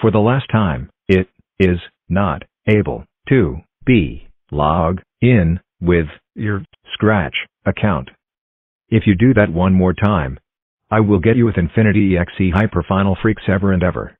for the last time, it is not able to be log in with your Scratch account. If you do that one more time, I will get you with Infinity EXE Hyperfinal Freaks ever and ever.